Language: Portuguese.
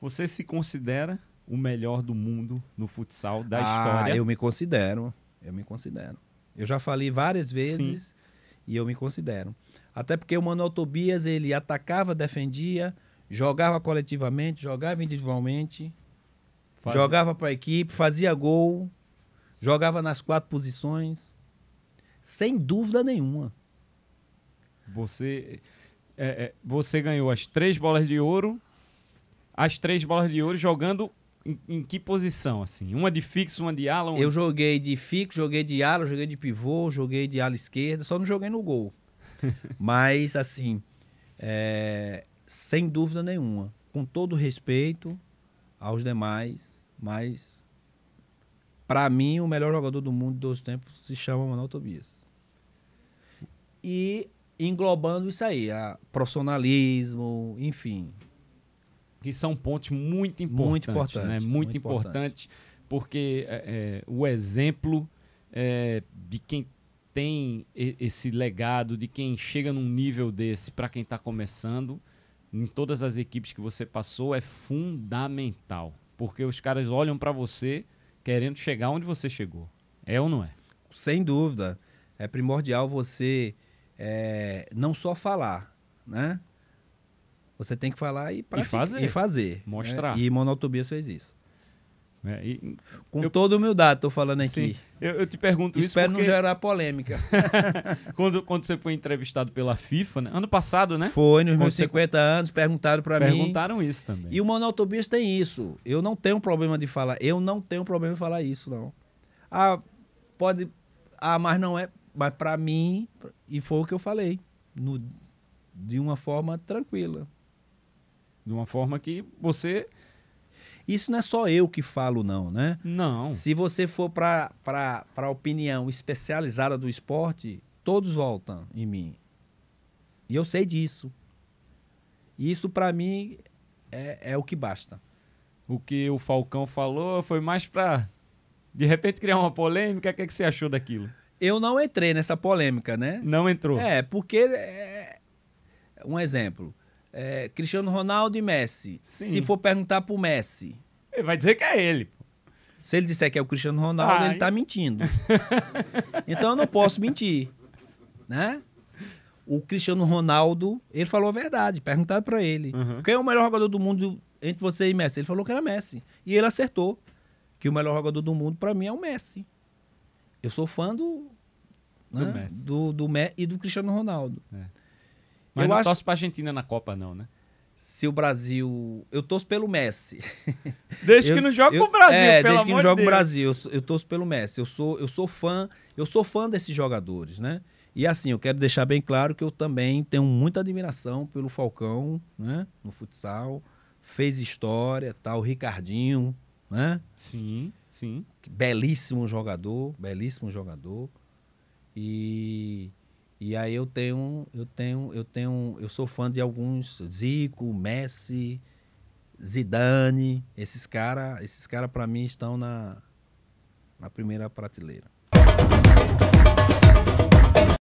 Você se considera o melhor do mundo no futsal da ah, história? Eu me considero. Eu me considero. Eu já falei várias vezes Sim. e eu me considero. Até porque o Manuel Tobias, ele atacava, defendia, jogava coletivamente, jogava individualmente, Faz... jogava para a equipe, fazia gol, jogava nas quatro posições. Sem dúvida nenhuma. Você, é, é você ganhou as três bolas de ouro as três bolas de ouro jogando em, em, que posição, assim? Uma de fixo, uma de ala? Uma... Eu joguei de fixo, joguei de ala, joguei de pivô, joguei de ala esquerda, só não joguei no gol. Mas, assim, é, sem dúvida nenhuma, com todo respeito aos demais, mas para mim o melhor jogador do mundo dos tempos se chama Manuel Tobias. E englobando isso aí, a profissionalismo, enfim, que são pontos muito importantes. Muito né? importante. Né? Muito, muito importante, importante. porque é, é, o exemplo é, de quem tem esse legado, de quem chega num nível desse, para quem está começando, em todas as equipes que você passou, é fundamental. Porque os caras olham para você querendo chegar onde você chegou. É ou não é? Sem dúvida. É primordial você é, não só falar, né? Você tem que falar e, e fazer. E fazer. Né? Mostrar. Né? E monotobias fez isso. É, e, Com eu, toda humildade, estou falando aqui. Sim, eu, eu, te pergunto Espero isso. Espero porque... não gerar polêmica. quando, quando você foi entrevistado pela FIFA, né? ano passado, né? Foi, nos meus 50 você... anos, perguntaram para mim. Perguntaram isso também. E o monotobias tem isso. Eu não tenho problema de falar. Eu não tenho problema de falar isso, não. Ah, pode. Ah, mas não é. Mas para mim, e foi o que eu falei. No, de uma forma tranquila. De uma forma que você. Isso não é só eu que falo, não, né? Não. Se você for para a opinião especializada do esporte, todos voltam em mim. E eu sei disso. Isso, para mim, é, é o que basta. O que o Falcão falou foi mais para, de repente, criar uma polêmica. O que, é que você achou daquilo? eu não entrei nessa polêmica, né? Não entrou. É, porque. É... Um exemplo é, Cristiano Ronaldo e Messi. Sim. Se for perguntar pro Messi. Ele vai dizer que é ele. Se ele disser que é o Cristiano Ronaldo, Ai. Ah, ele tá mentindo. então eu não posso mentir. Né? O Cristiano Ronaldo, ele falou a verdade. Perguntaram para ele: uhum. quem é o melhor jogador do mundo entre você e Messi? Ele falou que era Messi. E ele acertou. Que o melhor jogador do mundo, para mim, é o Messi. Eu sou fã do. Né? Do, Messi. Do, do, e do Cristiano Ronaldo. É. Mas eu não acho... torce pra Argentina na Copa, não, né? se o Brasil. Eu torço pelo Messi. Desde eu, que não joga com o Brasil, é, pelo desde que não joga com o Brasil. Eu, eu torço pelo Messi. Eu sou, eu sou fã, eu sou fã desses jogadores, né? E assim, eu quero deixar bem claro que eu também tenho muita admiração pelo Falcão, né? No futsal. Fez história, tal, tá, Ricardinho, né? Sim, sim. Belíssimo jogador, belíssimo jogador. E e aí eu tenho, eu tenho, eu tenho, eu sou fã de alguns, Zico, Messi, Zidane, esses cara, esses cara para mim estão na na primeira prateleira.